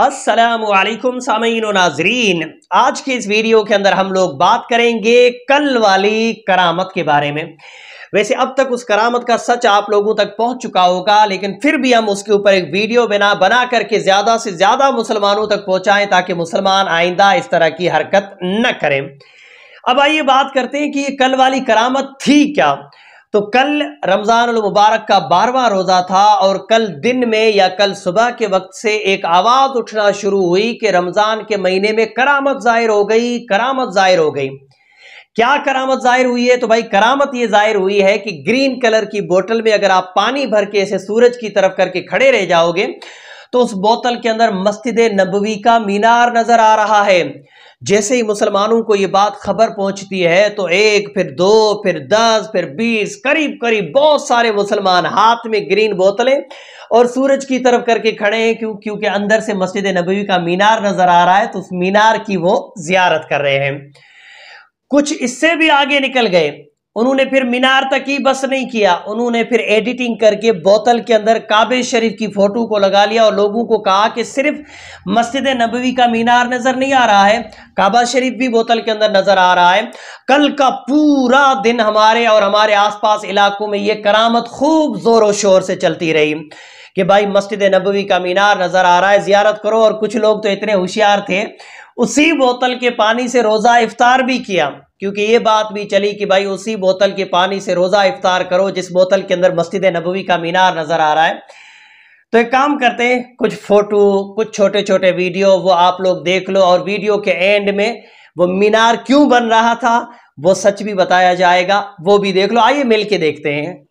असलकुम सामीन नाजरीन आज के इस वीडियो के अंदर हम लोग बात करेंगे कल वाली करामत के बारे में वैसे अब तक उस करामत का सच आप लोगों तक पहुंच चुका होगा लेकिन फिर भी हम उसके ऊपर एक वीडियो बना बना करके ज़्यादा से ज़्यादा मुसलमानों तक पहुंचाएं ताकि मुसलमान आइंदा इस तरह की हरकत न करें अब आइए बात करते हैं कि ये कल वाली करामत थी क्या तो कल रमज़ान मुबारक का बारवा रोज़ा था और कल दिन में या कल सुबह के वक्त से एक आवाज़ उठना शुरू हुई कि रमज़ान के महीने में करामत ज़ाहिर हो गई करामत ज़ाहिर हो गई क्या करामत ज़ाहिर हुई है तो भाई करामत ये ज़ाहिर हुई है कि ग्रीन कलर की बोतल में अगर आप पानी भर के इसे सूरज की तरफ करके खड़े रह जाओगे तो उस बोतल के अंदर मस्जिद नबवी का मीनार नजर आ रहा है जैसे ही मुसलमानों को ये बात खबर पहुंचती है तो एक फिर दो फिर दस फिर बीस करीब करीब बहुत सारे मुसलमान हाथ में ग्रीन बोतलें और सूरज की तरफ करके खड़े हैं क्यों क्योंकि अंदर से मस्जिद नबवी का मीनार नजर आ रहा है तो उस मीनार की वो जियारत कर रहे हैं कुछ इससे भी आगे निकल गए उन्होंने फिर मीनार तक ही बस नहीं किया उन्होंने फिर एडिटिंग करके बोतल के अंदर काबे शरीफ की फ़ोटो को लगा लिया और लोगों को कहा कि सिर्फ मस्जिद नबवी का मीनार नज़र नहीं आ रहा है काबा शरीफ भी बोतल के अंदर नज़र आ रहा है कल का पूरा दिन हमारे और हमारे आसपास इलाकों में ये करामत खूब ज़ोर व शोर से चलती रही कि भाई मस्जिद नबवी का मीनार नज़र आ रहा है ज़ियारत करो और कुछ लोग तो इतने होशियार थे उसी बोतल के पानी से रोज़ा इफ्तार भी किया क्योंकि ये बात भी चली कि भाई उसी बोतल के पानी से रोज़ा इफ्तार करो जिस बोतल के अंदर मस्जिद नबवी का मीनार नज़र आ रहा है तो एक काम करते हैं कुछ फ़ोटो कुछ छोटे छोटे वीडियो वो आप लोग देख लो और वीडियो के एंड में वो मीनार क्यों बन रहा था वो सच भी बताया जाएगा वो भी देख लो आइए मिल के देखते हैं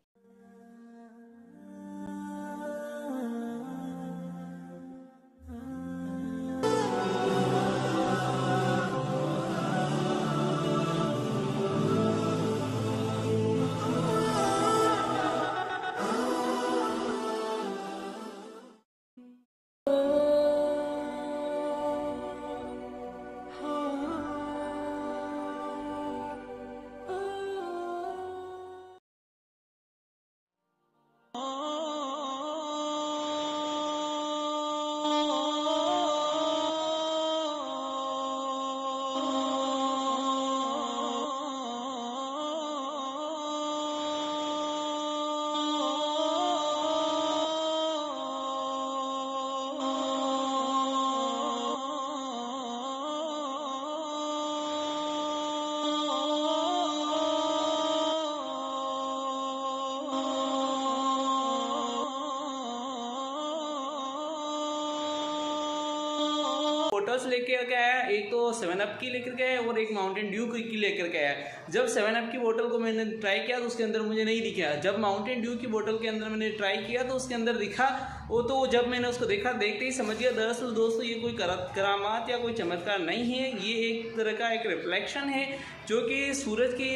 वाटर्स लेके गया है एक तो सेवन अप की लेकर के आया और एक माउंटेन ड्यू की लेकर के आया जब सेवन अप की बोतल को मैंने ट्राई किया तो उसके अंदर मुझे नहीं दिखा जब माउंटेन ड्यू की बोतल के अंदर मैंने ट्राई किया तो उसके अंदर दिखा वो तो जब मैंने उसको देखा देखते ही समझ गया दरअसल दोस्तों ये कोई करामात या कोई चमत्कार नहीं है ये एक तरह का एक रिफ्लेक्शन है जो कि सूरज के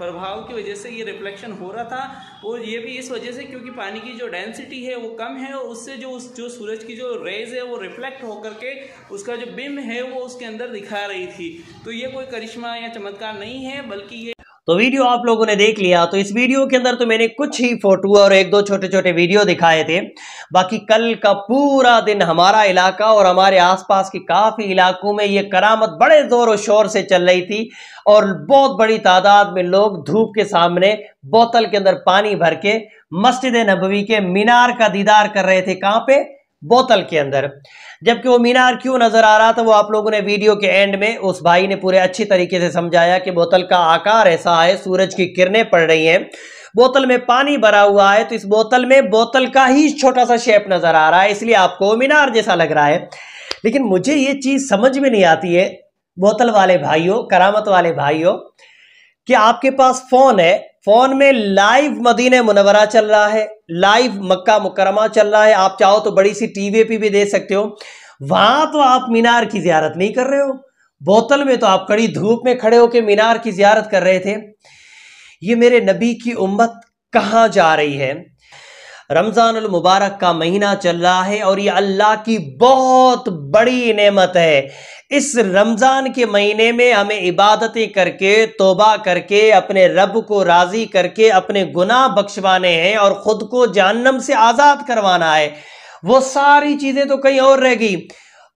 प्रभाव की वजह से ये रिफ्लेक्शन हो रहा था और ये भी इस वजह से क्योंकि पानी की जो डेंसिटी है वो कम है और उससे जो उस जो सूरज की जो रेज है वो रिफ्लेक्ट होकर के उसका जो बिंब है वो उसके अंदर दिखा रही थी तो ये कोई करिश्मा या चमत्कार नहीं है बल्कि ये तो वीडियो आप लोगों ने देख लिया तो इस वीडियो के अंदर तो मैंने कुछ ही फोटो और एक दो छोटे छोटे वीडियो दिखाए थे बाकी कल का पूरा दिन हमारा इलाका और हमारे आसपास के काफ़ी इलाकों में ये करामत बड़े ज़ोर और शोर से चल रही थी और बहुत बड़ी तादाद में लोग धूप के सामने बोतल के अंदर पानी भर के मस्जिद नबवी के मीनार का दीदार कर रहे थे कहाँ पे बोतल के अंदर जबकि वो मीनार क्यों नजर आ रहा था वो आप लोगों ने वीडियो के एंड में उस भाई ने पूरे अच्छी तरीके से समझाया कि बोतल का आकार ऐसा है सूरज की किरणें पड़ रही हैं बोतल में पानी भरा हुआ है तो इस बोतल में बोतल का ही छोटा सा शेप नजर आ रहा है इसलिए आपको मीनार जैसा लग रहा है लेकिन मुझे ये चीज समझ में नहीं आती है बोतल वाले भाइयों करामत वाले भाइयों कि आपके पास फोन है फोन में लाइव मदीने मुनवरा चल रहा है लाइव मक्का मुकरमा चल रहा है आप चाहो तो बड़ी सी टीवी पे भी दे सकते हो वहां तो आप मीनार की जियारत नहीं कर रहे हो बोतल में तो आप कड़ी धूप में खड़े होकर मीनार की जियारत कर रहे थे ये मेरे नबी की उम्मत कहाँ जा रही है रमज़ान मुबारक का महीना चल रहा है और ये अल्लाह की बहुत बड़ी नेमत है इस रमज़ान के महीने में हमें इबादतें करके तोबा करके अपने रब को राज़ी करके अपने गुनाह बख्शवाने हैं और ख़ुद को जहन्नम से आज़ाद करवाना है वो सारी चीज़ें तो कहीं और रह गई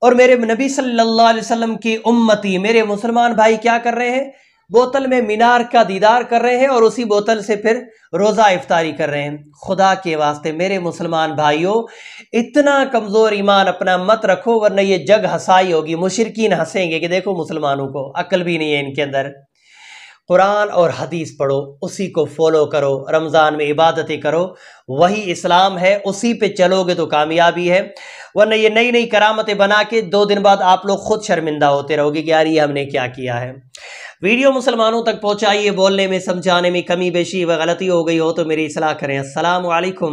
और मेरे नबी सल्लल्लाहु अलैहि वसल्लम की उम्मती मेरे मुसलमान भाई क्या कर रहे हैं बोतल में मीनार का दीदार कर रहे हैं और उसी बोतल से फिर रोज़ा इफ्तारी कर रहे हैं खुदा के वास्ते मेरे मुसलमान भाइयों इतना कमज़ोर ईमान अपना मत रखो वरना ये जग हंसाई होगी मुशरकिन हंसेंगे कि देखो मुसलमानों को अकल भी नहीं है इनके अंदर कुरान और हदीस पढ़ो उसी को फॉलो करो रमज़ान में इबादतें करो वही इस्लाम है उसी पे चलोगे तो कामयाबी है वरना ये नई नई करामतें बना के दो दिन बाद आप लोग खुद शर्मिंदा होते रहोगे कि यार ये हमने क्या किया है वीडियो मुसलमानों तक पहुँचाइए बोलने में समझाने में कमी बेशी व गलती हो गई हो तो मेरी सलाह करें असलकम